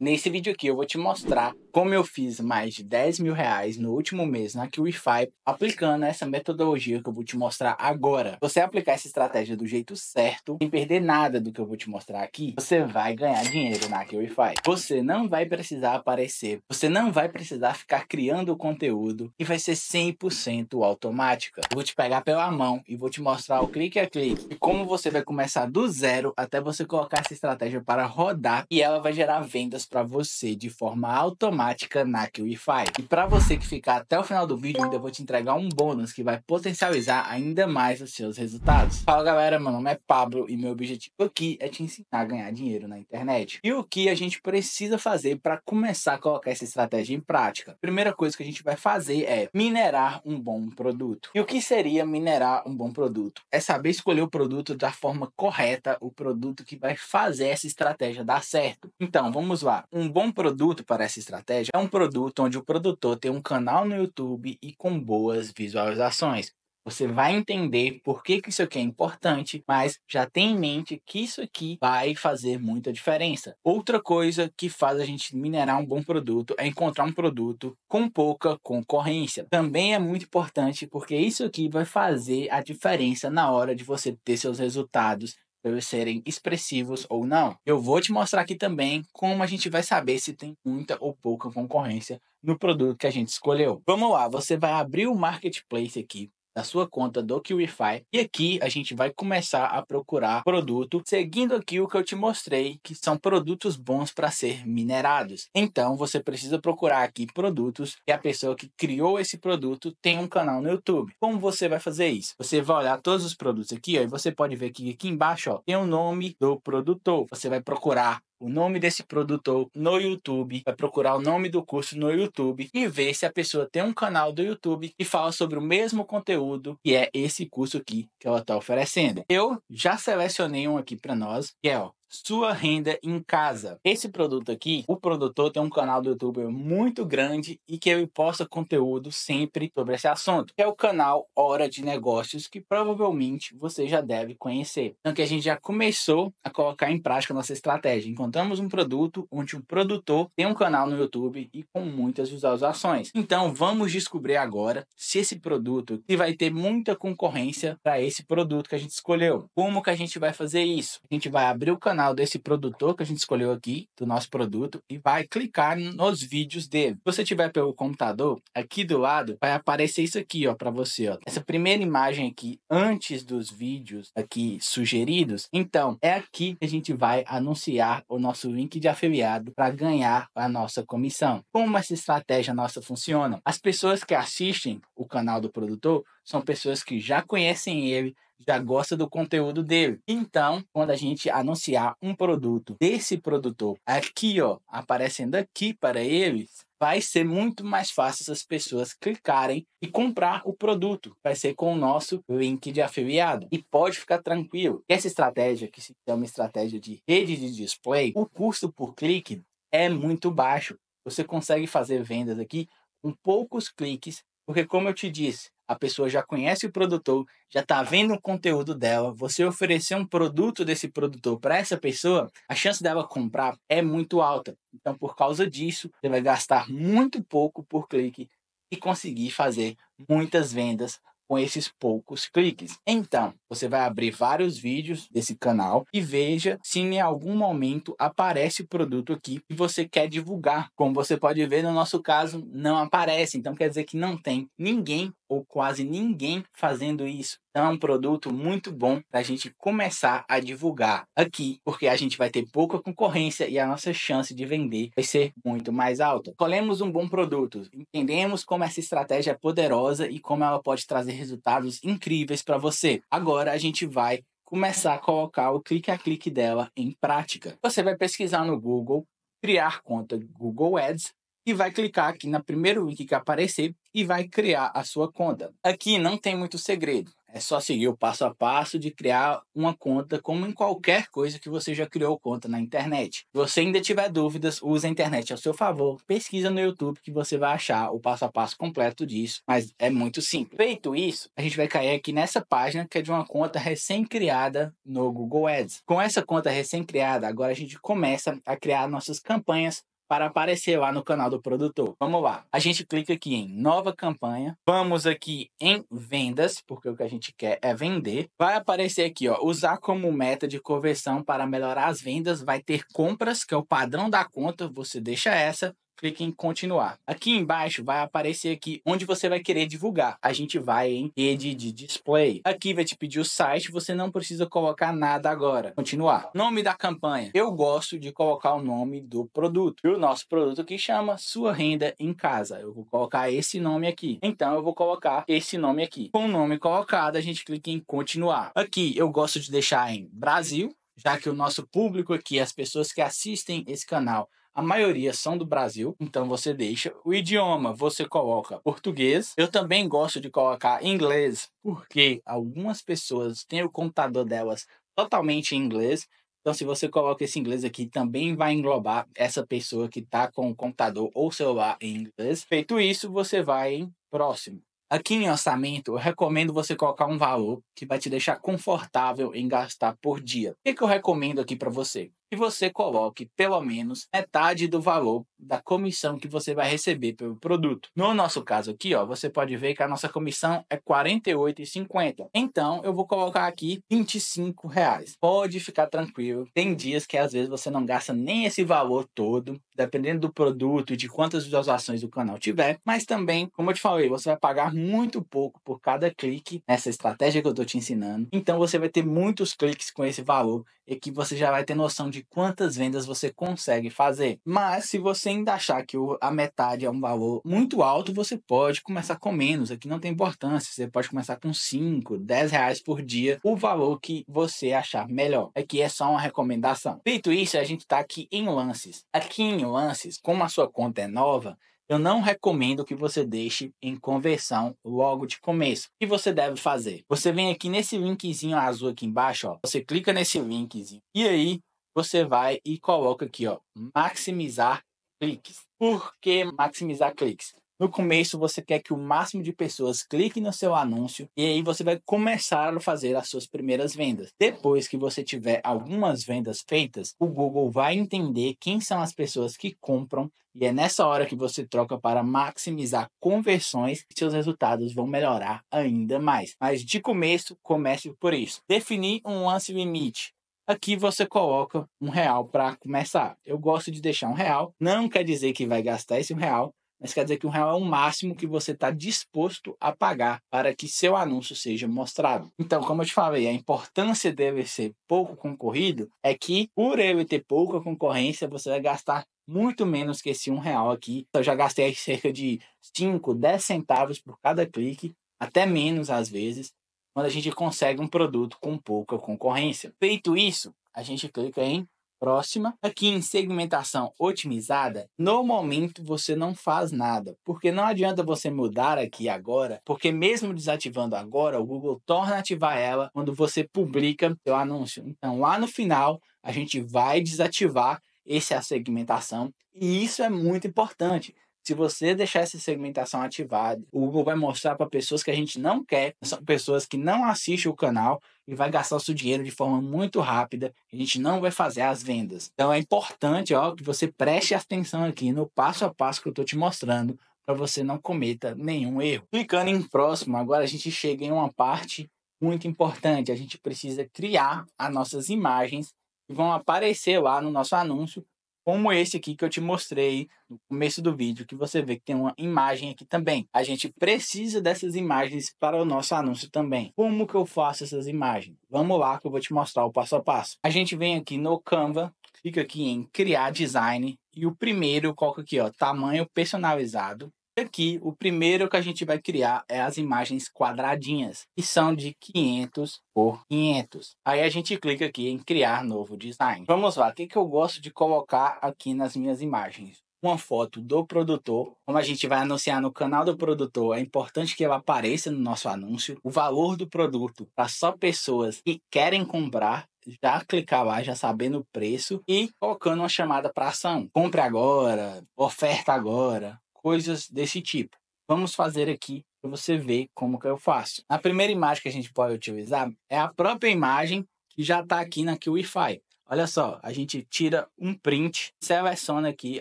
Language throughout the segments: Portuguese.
Nesse vídeo aqui eu vou te mostrar como eu fiz mais de 10 mil reais no último mês na QIFI aplicando essa metodologia que eu vou te mostrar agora. Você aplicar essa estratégia do jeito certo, sem perder nada do que eu vou te mostrar aqui, você vai ganhar dinheiro na QIFI. Você não vai precisar aparecer, você não vai precisar ficar criando conteúdo e vai ser 100% automática. Eu vou te pegar pela mão e vou te mostrar o clique a clique e como você vai começar do zero até você colocar essa estratégia para rodar e ela vai gerar vendas para você de forma automática na QIFI. E para você que ficar até o final do vídeo, ainda vou te entregar um bônus que vai potencializar ainda mais os seus resultados. Fala galera, meu nome é Pablo e meu objetivo aqui é te ensinar a ganhar dinheiro na internet. E o que a gente precisa fazer para começar a colocar essa estratégia em prática? Primeira coisa que a gente vai fazer é minerar um bom produto. E o que seria minerar um bom produto? É saber escolher o produto da forma correta, o produto que vai fazer essa estratégia dar certo. Então, vamos lá falar. Um bom produto para essa estratégia é um produto onde o produtor tem um canal no YouTube e com boas visualizações. Você vai entender por que, que isso aqui é importante, mas já tem em mente que isso aqui vai fazer muita diferença. Outra coisa que faz a gente minerar um bom produto é encontrar um produto com pouca concorrência. Também é muito importante porque isso aqui vai fazer a diferença na hora de você ter seus resultados eles serem expressivos ou não. Eu vou te mostrar aqui também como a gente vai saber se tem muita ou pouca concorrência no produto que a gente escolheu. Vamos lá, você vai abrir o marketplace aqui na sua conta do QIFI. E aqui a gente vai começar a procurar produto, seguindo aqui o que eu te mostrei, que são produtos bons para ser minerados. Então você precisa procurar aqui produtos que a pessoa que criou esse produto tem um canal no YouTube. Como você vai fazer isso? Você vai olhar todos os produtos aqui, ó, e você pode ver que aqui embaixo ó, tem o nome do produtor. Você vai procurar o nome desse produtor no YouTube, vai procurar o nome do curso no YouTube e ver se a pessoa tem um canal do YouTube que fala sobre o mesmo conteúdo que é esse curso aqui que ela está oferecendo. Eu já selecionei um aqui para nós, que é ó, sua renda em casa. Esse produto aqui, o produtor tem um canal do YouTube muito grande e que ele posta conteúdo sempre sobre esse assunto, que é o canal Hora de Negócios, que provavelmente você já deve conhecer. Então que a gente já começou a colocar em prática nossa estratégia. Encontramos um produto onde o um produtor tem um canal no YouTube e com muitas visualizações. Então vamos descobrir agora se esse produto que vai ter muita concorrência para esse produto que a gente escolheu. Como que a gente vai fazer isso? A gente vai abrir o canal canal desse produtor que a gente escolheu aqui, do nosso produto, e vai clicar nos vídeos dele. Se você tiver pelo computador, aqui do lado vai aparecer isso aqui, ó, para você, ó. Essa primeira imagem aqui, antes dos vídeos aqui sugeridos. Então, é aqui que a gente vai anunciar o nosso link de afiliado para ganhar a nossa comissão. Como essa estratégia nossa funciona? As pessoas que assistem o canal do produtor são pessoas que já conhecem ele já gosta do conteúdo dele. Então, quando a gente anunciar um produto desse produtor aqui, ó, aparecendo aqui para eles, vai ser muito mais fácil essas pessoas clicarem e comprar o produto. Vai ser com o nosso link de afiliado. E pode ficar tranquilo, essa estratégia, que se chama estratégia de rede de display, o custo por clique é muito baixo. Você consegue fazer vendas aqui com poucos cliques porque, como eu te disse, a pessoa já conhece o produtor, já está vendo o conteúdo dela. Você oferecer um produto desse produtor para essa pessoa, a chance dela comprar é muito alta. Então, por causa disso, você vai gastar muito pouco por clique e conseguir fazer muitas vendas com esses poucos cliques. Então, você vai abrir vários vídeos desse canal e veja se em algum momento aparece o produto aqui que você quer divulgar. Como você pode ver, no nosso caso, não aparece. Então, quer dizer que não tem ninguém ou quase ninguém fazendo isso. Então é um produto muito bom para a gente começar a divulgar aqui, porque a gente vai ter pouca concorrência e a nossa chance de vender vai ser muito mais alta. Colhemos um bom produto, entendemos como essa estratégia é poderosa e como ela pode trazer resultados incríveis para você. Agora a gente vai começar a colocar o clique a clique dela em prática. Você vai pesquisar no Google, criar conta Google Ads e vai clicar aqui no primeiro link que aparecer e vai criar a sua conta. Aqui não tem muito segredo. É só seguir o passo a passo de criar uma conta, como em qualquer coisa que você já criou conta na internet. Se você ainda tiver dúvidas, use a internet ao seu favor. Pesquisa no YouTube que você vai achar o passo a passo completo disso, mas é muito simples. Feito isso, a gente vai cair aqui nessa página que é de uma conta recém-criada no Google Ads. Com essa conta recém-criada, agora a gente começa a criar nossas campanhas para aparecer lá no canal do produtor. Vamos lá. A gente clica aqui em nova campanha. Vamos aqui em vendas, porque o que a gente quer é vender. Vai aparecer aqui, ó, usar como meta de conversão para melhorar as vendas, vai ter compras, que é o padrão da conta, você deixa essa clique em continuar. Aqui embaixo vai aparecer aqui onde você vai querer divulgar. A gente vai em rede de display. Aqui vai te pedir o site, você não precisa colocar nada agora. Continuar. Nome da campanha. Eu gosto de colocar o nome do produto. E o nosso produto que chama Sua Renda em Casa. Eu vou colocar esse nome aqui. Então eu vou colocar esse nome aqui. Com o nome colocado, a gente clica em continuar. Aqui eu gosto de deixar em Brasil, já que o nosso público aqui, as pessoas que assistem esse canal, a maioria são do Brasil, então você deixa o idioma, você coloca português. Eu também gosto de colocar inglês, porque algumas pessoas têm o computador delas totalmente em inglês. Então, se você coloca esse inglês aqui, também vai englobar essa pessoa que está com o computador ou celular em inglês. Feito isso, você vai em próximo. Aqui em orçamento, eu recomendo você colocar um valor que vai te deixar confortável em gastar por dia. O que, que eu recomendo aqui para você? e você coloque pelo menos metade do valor da comissão que você vai receber pelo produto. No nosso caso aqui, ó, você pode ver que a nossa comissão é R$ 48,50. Então, eu vou colocar aqui R$ 25. Reais. Pode ficar tranquilo. Tem dias que às vezes você não gasta nem esse valor todo, dependendo do produto e de quantas visualizações o canal tiver, mas também, como eu te falei, você vai pagar muito pouco por cada clique nessa estratégia que eu tô te ensinando. Então, você vai ter muitos cliques com esse valor e que você já vai ter noção de quantas vendas você consegue fazer. Mas se você você ainda achar que a metade é um valor muito alto, você pode começar com menos. Aqui não tem importância. Você pode começar com 5, 10 reais por dia, o valor que você achar melhor. Aqui é só uma recomendação. Feito isso, a gente está aqui em lances. Aqui em lances, como a sua conta é nova, eu não recomendo que você deixe em conversão logo de começo. O que você deve fazer? Você vem aqui nesse linkzinho azul aqui embaixo, ó. Você clica nesse linkzinho. E aí, você vai e coloca aqui, ó, maximizar cliques. Por que maximizar cliques? No começo, você quer que o máximo de pessoas cliquem no seu anúncio e aí você vai começar a fazer as suas primeiras vendas. Depois que você tiver algumas vendas feitas, o Google vai entender quem são as pessoas que compram e é nessa hora que você troca para maximizar conversões e seus resultados vão melhorar ainda mais. Mas de começo, comece por isso. Definir um lance limite. Aqui você coloca um real para começar. Eu gosto de deixar um real. Não quer dizer que vai gastar esse um real, mas quer dizer que um real é o máximo que você está disposto a pagar para que seu anúncio seja mostrado. Então, como eu te falei, a importância dele ser pouco concorrido é que, por ele ter pouca concorrência, você vai gastar muito menos que esse um real aqui. Eu já gastei cerca de 5, 10 centavos por cada clique, até menos às vezes quando a gente consegue um produto com pouca concorrência. Feito isso, a gente clica em próxima. Aqui em segmentação otimizada, no momento você não faz nada, porque não adianta você mudar aqui agora, porque mesmo desativando agora, o Google torna a ativar ela quando você publica seu anúncio. Então, lá no final, a gente vai desativar essa segmentação e isso é muito importante. Se você deixar essa segmentação ativada, o Google vai mostrar para pessoas que a gente não quer, são pessoas que não assistem o canal e vai gastar o seu dinheiro de forma muito rápida. A gente não vai fazer as vendas. Então é importante ó, que você preste atenção aqui no passo a passo que eu estou te mostrando para você não cometa nenhum erro. Clicando em próximo, agora a gente chega em uma parte muito importante. A gente precisa criar as nossas imagens que vão aparecer lá no nosso anúncio como esse aqui que eu te mostrei no começo do vídeo, que você vê que tem uma imagem aqui também. A gente precisa dessas imagens para o nosso anúncio também. Como que eu faço essas imagens? Vamos lá que eu vou te mostrar o passo a passo. A gente vem aqui no Canva, clica aqui em criar design e o primeiro eu coloco aqui, ó, tamanho personalizado. Aqui, o primeiro que a gente vai criar é as imagens quadradinhas, que são de 500 por 500. Aí a gente clica aqui em criar novo design. Vamos lá, o que, que eu gosto de colocar aqui nas minhas imagens? uma foto do produtor. Como a gente vai anunciar no canal do produtor, é importante que ela apareça no nosso anúncio. O valor do produto para só pessoas que querem comprar. Já clicar lá, já sabendo o preço e colocando uma chamada para ação. Compre agora, oferta agora, coisas desse tipo. Vamos fazer aqui para você ver como que eu faço. A primeira imagem que a gente pode utilizar é a própria imagem que já está aqui na QIFI. Olha só, a gente tira um print, seleciona aqui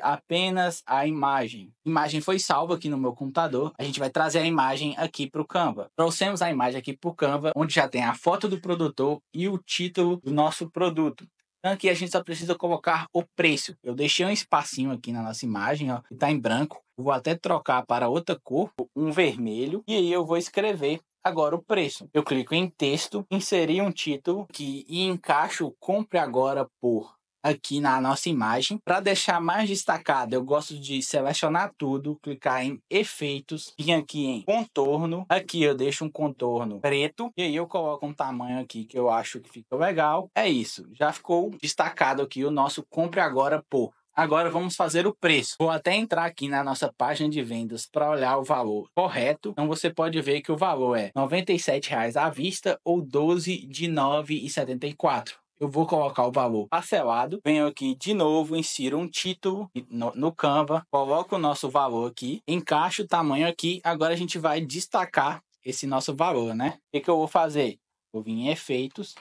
apenas a imagem. A imagem foi salva aqui no meu computador. A gente vai trazer a imagem aqui para o Canva. Trouxemos a imagem aqui para o Canva, onde já tem a foto do produtor e o título do nosso produto. Aqui a gente só precisa colocar o preço. Eu deixei um espacinho aqui na nossa imagem, ó, que está em branco. Vou até trocar para outra cor, um vermelho, e aí eu vou escrever agora o preço. Eu clico em texto, inserir um título que e encaixo compre agora por aqui na nossa imagem. Para deixar mais destacado, eu gosto de selecionar tudo, clicar em efeitos, vim aqui em contorno. Aqui eu deixo um contorno preto e aí eu coloco um tamanho aqui que eu acho que fica legal. É isso, já ficou destacado aqui o nosso compre agora por Agora vamos fazer o preço. Vou até entrar aqui na nossa página de vendas para olhar o valor correto. Então você pode ver que o valor é R$ 97,00 à vista ou R$ 12 de 9,74 eu vou colocar o valor parcelado. Venho aqui de novo, insiro um título no, no Canva, coloco o nosso valor aqui, encaixo o tamanho aqui. Agora a gente vai destacar esse nosso valor, né? O que, que eu vou fazer? Vou vir em efeitos,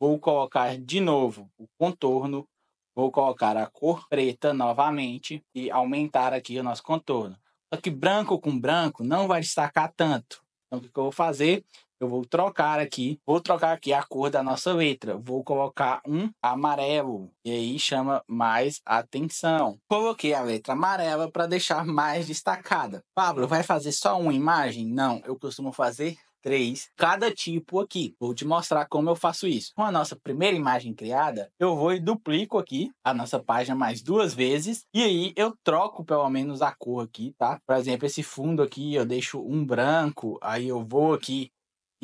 vou colocar de novo o contorno, vou colocar a cor preta novamente e aumentar aqui o nosso contorno. Só que branco com branco não vai destacar tanto. Então, o que, que eu vou fazer? Eu vou trocar aqui, vou trocar aqui a cor da nossa letra. Vou colocar um amarelo e aí chama mais atenção. Coloquei a letra amarela para deixar mais destacada. Pablo, vai fazer só uma imagem? Não, eu costumo fazer três, cada tipo aqui. Vou te mostrar como eu faço isso. Com a nossa primeira imagem criada, eu vou e duplico aqui a nossa página mais duas vezes e aí eu troco pelo menos a cor aqui, tá? Por exemplo, esse fundo aqui eu deixo um branco, aí eu vou aqui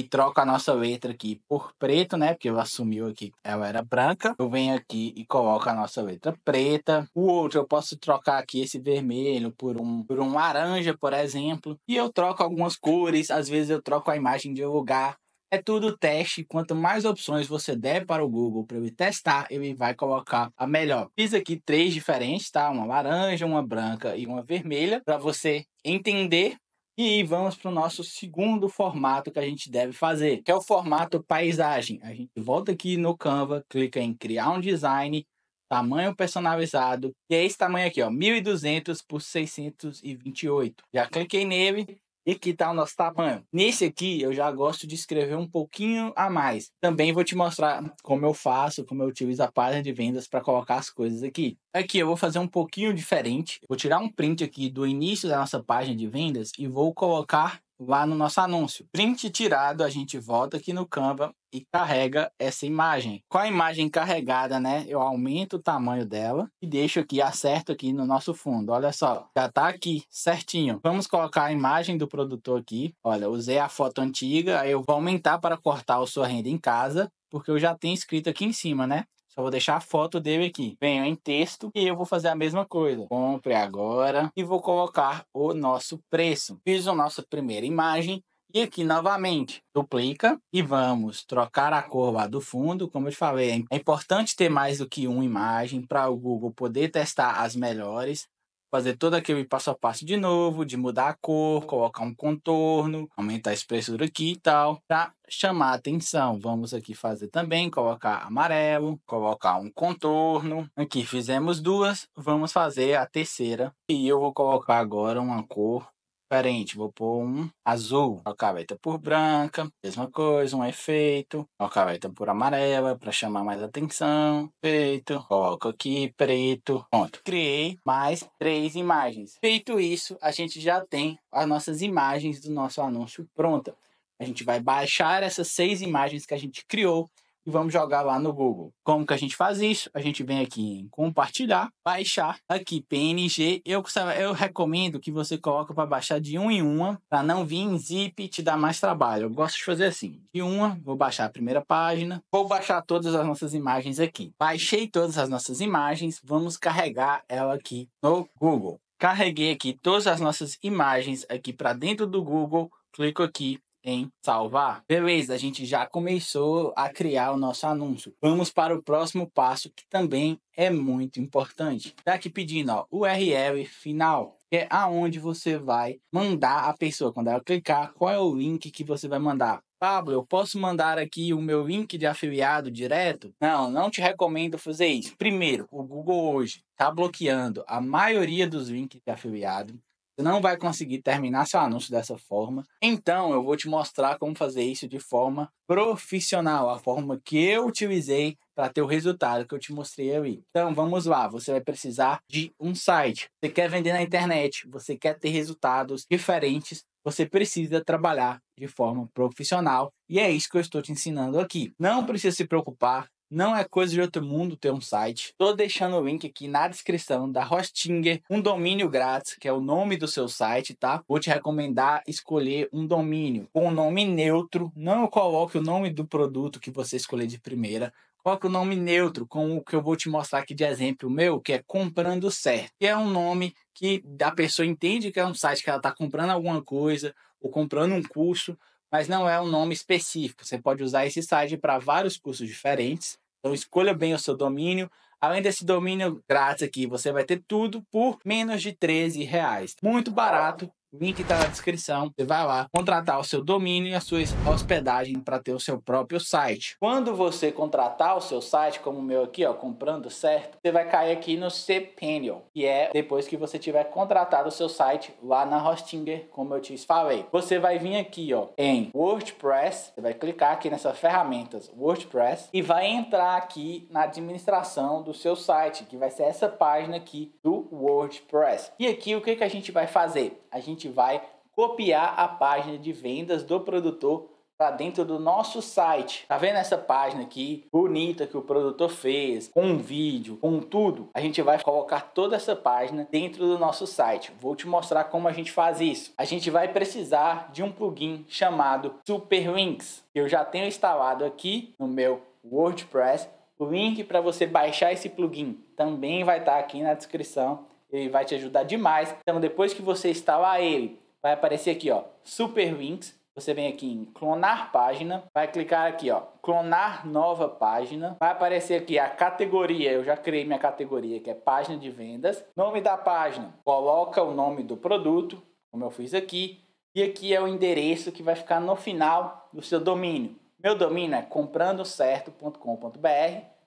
e troco a nossa letra aqui por preto, né? Porque eu assumiu aqui ela era branca. Eu venho aqui e coloco a nossa letra preta. O outro eu posso trocar aqui esse vermelho por um, por um laranja, por exemplo. E eu troco algumas cores, às vezes eu troco a imagem de um lugar. É tudo teste. Quanto mais opções você der para o Google para ele testar, ele vai colocar a melhor. Fiz aqui três diferentes, tá? Uma laranja, uma branca e uma vermelha, para você entender e vamos para o nosso segundo formato que a gente deve fazer, que é o formato paisagem. A gente volta aqui no Canva, clica em criar um design, tamanho personalizado, e é esse tamanho aqui, ó, 1200 por 628. Já cliquei nele, e aqui está o nosso tamanho. Nesse aqui eu já gosto de escrever um pouquinho a mais. Também vou te mostrar como eu faço, como eu utilizo a página de vendas para colocar as coisas aqui. Aqui eu vou fazer um pouquinho diferente. Vou tirar um print aqui do início da nossa página de vendas e vou colocar lá no nosso anúncio. Print tirado, a gente volta aqui no Canva e carrega essa imagem. Com a imagem carregada, né, eu aumento o tamanho dela e deixo aqui, acerto aqui no nosso fundo. Olha só, já tá aqui certinho. Vamos colocar a imagem do produtor aqui. Olha, usei a foto antiga, aí eu vou aumentar para cortar a sua renda em casa porque eu já tenho escrito aqui em cima, né? vou deixar a foto dele aqui. Venho em texto e eu vou fazer a mesma coisa. Compre agora e vou colocar o nosso preço. Fiz a nossa primeira imagem. E aqui novamente, duplica e vamos trocar a cor lá do fundo. Como eu te falei, é importante ter mais do que uma imagem para o Google poder testar as melhores fazer todo aquele passo a passo de novo, de mudar a cor, colocar um contorno, aumentar a espessura aqui e tal, para chamar a atenção. Vamos aqui fazer também, colocar amarelo, colocar um contorno. Aqui fizemos duas, vamos fazer a terceira. E eu vou colocar agora uma cor diferente. Vou pôr um azul. a caveta por branca. Mesma coisa, um efeito. a caveta por amarela para chamar mais atenção. Feito. Coloco aqui preto. Pronto. Criei mais três imagens. Feito isso, a gente já tem as nossas imagens do nosso anúncio pronta. A gente vai baixar essas seis imagens que a gente criou e vamos jogar lá no Google. Como que a gente faz isso? A gente vem aqui em compartilhar, baixar aqui PNG. Eu, eu recomendo que você coloque para baixar de um em uma, para não vir em zip e te dar mais trabalho. Eu gosto de fazer assim: de uma, vou baixar a primeira página, vou baixar todas as nossas imagens aqui. Baixei todas as nossas imagens, vamos carregar ela aqui no Google. Carreguei aqui todas as nossas imagens aqui para dentro do Google, clico aqui em salvar? Beleza, a gente já começou a criar o nosso anúncio. Vamos para o próximo passo que também é muito importante. Tá aqui pedindo, o URL final que é aonde você vai mandar a pessoa. Quando ela clicar, qual é o link que você vai mandar? Pablo, eu posso mandar aqui o meu link de afiliado direto? Não, não te recomendo fazer isso. Primeiro, o Google hoje está bloqueando a maioria dos links de afiliado. Você não vai conseguir terminar seu anúncio dessa forma. Então, eu vou te mostrar como fazer isso de forma profissional, a forma que eu utilizei para ter o resultado que eu te mostrei aí. Então, vamos lá. Você vai precisar de um site. Você quer vender na internet, você quer ter resultados diferentes, você precisa trabalhar de forma profissional. E é isso que eu estou te ensinando aqui. Não precisa se preocupar não é coisa de outro mundo ter um site. Tô deixando o link aqui na descrição da Hostinger, um domínio grátis, que é o nome do seu site, tá? Vou te recomendar escolher um domínio com um nome neutro. Não coloque o nome do produto que você escolher de primeira. Coloque o nome neutro, com o que eu vou te mostrar aqui de exemplo meu, que é Comprando Certo. Que é um nome que a pessoa entende que é um site que ela está comprando alguma coisa ou comprando um curso mas não é um nome específico. Você pode usar esse site para vários cursos diferentes. Então escolha bem o seu domínio. Além desse domínio grátis aqui, você vai ter tudo por menos de 13 reais. Muito barato Link tá na descrição. Você vai lá contratar o seu domínio e a sua hospedagem para ter o seu próprio site. Quando você contratar o seu site, como o meu aqui, ó, comprando certo, você vai cair aqui no cPanel, que é depois que você tiver contratado o seu site lá na Hostinger, como eu te falei. Você vai vir aqui, ó, em WordPress, você vai clicar aqui nessas ferramentas WordPress e vai entrar aqui na administração do seu site, que vai ser essa página aqui do WordPress. E aqui o que que a gente vai fazer? A gente gente vai copiar a página de vendas do produtor para dentro do nosso site. Tá vendo essa página aqui bonita que o produtor fez, com um vídeo, com tudo? A gente vai colocar toda essa página dentro do nosso site. Vou te mostrar como a gente faz isso. A gente vai precisar de um plugin chamado Superlinks. Eu já tenho instalado aqui no meu WordPress. O link para você baixar esse plugin também vai estar tá aqui na descrição ele vai te ajudar demais. Então, depois que você instalar ele, vai aparecer aqui, ó, Super Links. Você vem aqui em clonar página, vai clicar aqui, ó, clonar nova página. Vai aparecer aqui a categoria, eu já criei minha categoria, que é página de vendas. Nome da página, coloca o nome do produto, como eu fiz aqui. E aqui é o endereço que vai ficar no final do seu domínio. Meu domínio é comprandocerto.com.br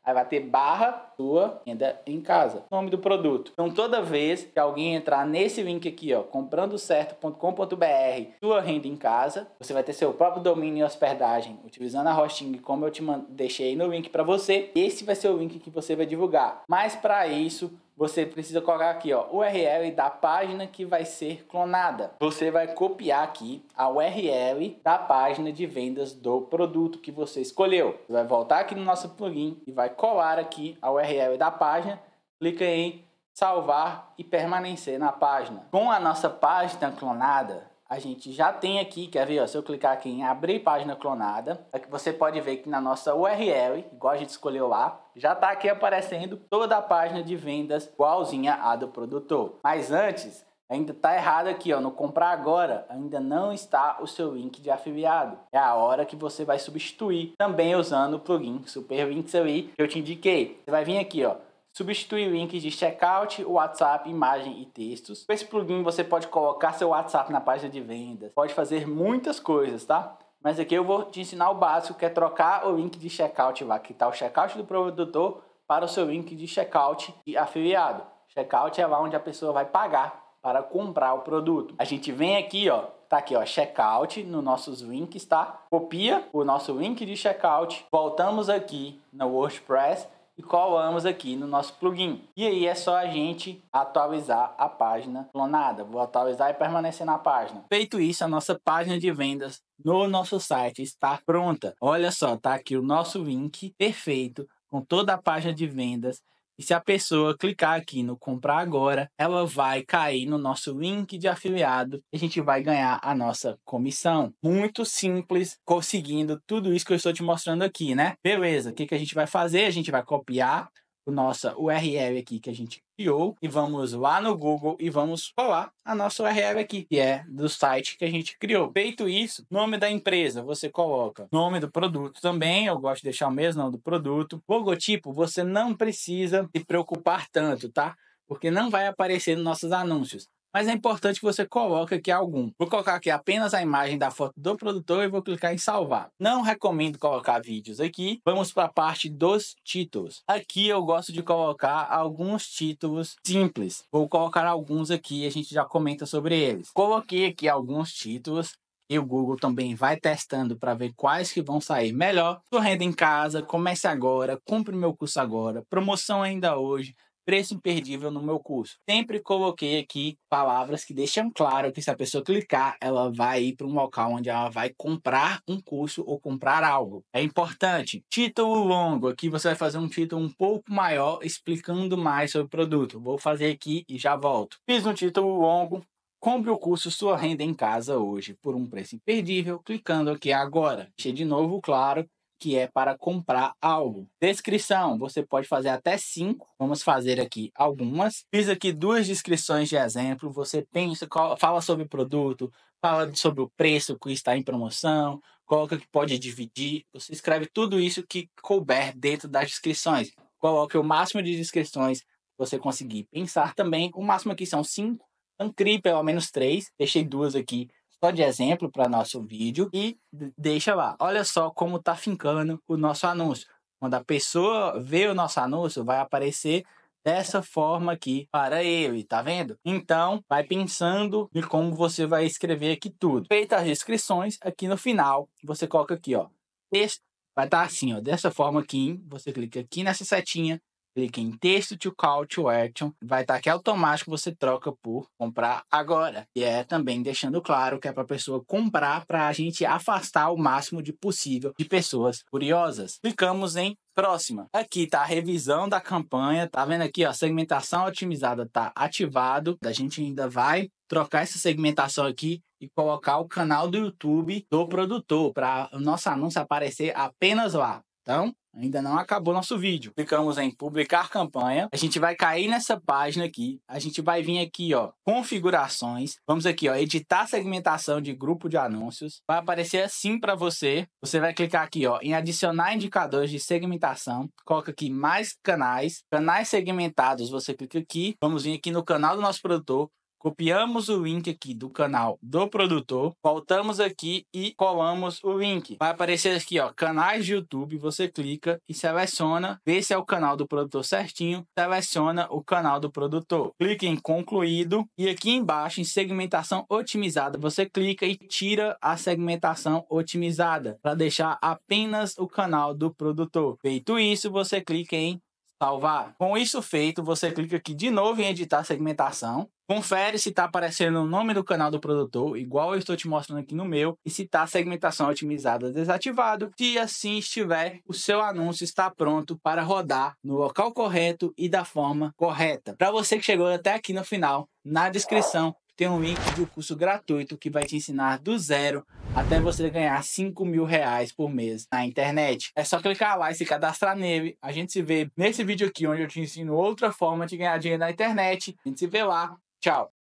Aí vai ter barra sua renda em casa. Nome do produto. Então, toda vez que alguém entrar nesse link aqui, ó, comprandocerto.com.br, sua renda em casa, você vai ter seu próprio domínio e hospedagem, utilizando a hosting como eu te deixei no link para você. Esse vai ser o link que você vai divulgar. Mas para isso, você precisa colocar aqui ó, URL da página que vai ser clonada. Você vai copiar aqui a URL da página de vendas do produto que você escolheu. Você vai voltar aqui no nosso plugin e vai colar aqui a URL da página, clica em salvar e permanecer na página. Com a nossa página clonada, a gente já tem aqui, quer ver, ó, se eu clicar aqui em abrir página clonada, aqui é você pode ver que na nossa URL, igual a gente escolheu lá, já está aqui aparecendo toda a página de vendas igualzinha à do produtor. Mas antes, ainda está errado aqui, ó, no comprar agora, ainda não está o seu link de afiliado. É a hora que você vai substituir, também usando o plugin Super Links aí que eu te indiquei. Você vai vir aqui, ó, substitui links de checkout, WhatsApp, imagem e textos. Com esse plugin você pode colocar seu WhatsApp na página de vendas, pode fazer muitas coisas, tá? Mas aqui eu vou te ensinar o básico, que é trocar o link de checkout lá, que tá o checkout do produtor para o seu link de checkout e afiliado. Checkout é lá onde a pessoa vai pagar para comprar o produto. A gente vem aqui, ó, tá aqui, ó, checkout nos nossos links, tá? Copia o nosso link de checkout, voltamos aqui no WordPress e colamos aqui no nosso plugin. E aí é só a gente atualizar a página clonada. Vou atualizar e permanecer na página. Feito isso, a nossa página de vendas no nosso site está pronta. Olha só, tá aqui o nosso link perfeito com toda a página de vendas e se a pessoa clicar aqui no comprar agora, ela vai cair no nosso link de afiliado e a gente vai ganhar a nossa comissão. Muito simples, conseguindo tudo isso que eu estou te mostrando aqui, né? Beleza, o que, que a gente vai fazer? A gente vai copiar nossa URL aqui que a gente criou e vamos lá no Google e vamos colar a nossa URL aqui, que é do site que a gente criou. Feito isso, nome da empresa você coloca, nome do produto também, eu gosto de deixar o mesmo nome do produto. Logotipo você não precisa se preocupar tanto, tá? Porque não vai aparecer nos nossos anúncios mas é importante que você coloque aqui algum. Vou colocar aqui apenas a imagem da foto do produtor e vou clicar em salvar. Não recomendo colocar vídeos aqui. Vamos para a parte dos títulos. Aqui eu gosto de colocar alguns títulos simples. Vou colocar alguns aqui e a gente já comenta sobre eles. Coloquei aqui alguns títulos e o Google também vai testando para ver quais que vão sair melhor. Tô renda em casa, comece agora, compre meu curso agora, promoção ainda hoje, preço imperdível no meu curso. Sempre coloquei aqui palavras que deixam claro que se a pessoa clicar, ela vai ir para um local onde ela vai comprar um curso ou comprar algo. É importante. Título longo, aqui você vai fazer um título um pouco maior explicando mais sobre o produto. Vou fazer aqui e já volto. Fiz um título longo, Compre o curso Sua Renda em Casa hoje por um preço imperdível clicando aqui agora. Deixei de novo claro que é para comprar algo. Descrição, você pode fazer até cinco. Vamos fazer aqui algumas. Fiz aqui duas descrições de exemplo. Você pensa, fala sobre o produto, fala sobre o preço que está em promoção, coloca que pode dividir. Você escreve tudo isso que couber dentro das descrições. Coloque o máximo de descrições que você conseguir pensar também. O máximo aqui são cinco. Ancrei pelo menos três. Deixei duas aqui só de exemplo para nosso vídeo e deixa lá. Olha só como tá ficando o nosso anúncio. Quando a pessoa vê o nosso anúncio, vai aparecer dessa forma aqui para ele, tá vendo? Então, vai pensando em como você vai escrever aqui tudo. Feita as inscrições, aqui no final, você coloca aqui, ó, texto, vai estar tá assim, ó, dessa forma aqui, você clica aqui nessa setinha Clique em texto to call to action, vai estar tá aqui é automático você troca por comprar agora. E é também deixando claro que é para a pessoa comprar para a gente afastar o máximo de possível de pessoas curiosas. Clicamos em Próxima. Aqui tá a revisão da campanha, tá vendo aqui, ó, segmentação otimizada tá ativado. A gente ainda vai trocar essa segmentação aqui e colocar o canal do YouTube do produtor para o nosso anúncio aparecer apenas lá. Então, ainda não acabou nosso vídeo. Clicamos em publicar campanha. A gente vai cair nessa página aqui. A gente vai vir aqui, ó, configurações. Vamos aqui, ó, editar segmentação de grupo de anúncios. Vai aparecer assim para você. Você vai clicar aqui, ó, em adicionar indicadores de segmentação. Coloca aqui mais canais, canais segmentados. Você clica aqui. Vamos vir aqui no canal do nosso produtor. Copiamos o link aqui do canal do produtor, voltamos aqui e colamos o link. Vai aparecer aqui, ó, canais de YouTube, você clica e seleciona, vê se é o canal do produtor certinho, seleciona o canal do produtor. Clique em concluído e aqui embaixo em segmentação otimizada, você clica e tira a segmentação otimizada para deixar apenas o canal do produtor. Feito isso, você clica em salvar. Com isso feito, você clica aqui de novo em editar segmentação. Confere se está aparecendo o nome do canal do produtor, igual eu estou te mostrando aqui no meu, e se está segmentação otimizada desativado. Se assim estiver, o seu anúncio está pronto para rodar no local correto e da forma correta. Para você que chegou até aqui no final, na descrição tem um link de um curso gratuito que vai te ensinar do zero até você ganhar 5 mil reais por mês na internet. É só clicar lá e se cadastrar nele. A gente se vê nesse vídeo aqui, onde eu te ensino outra forma de ganhar dinheiro na internet. A gente se vê lá. Tchau!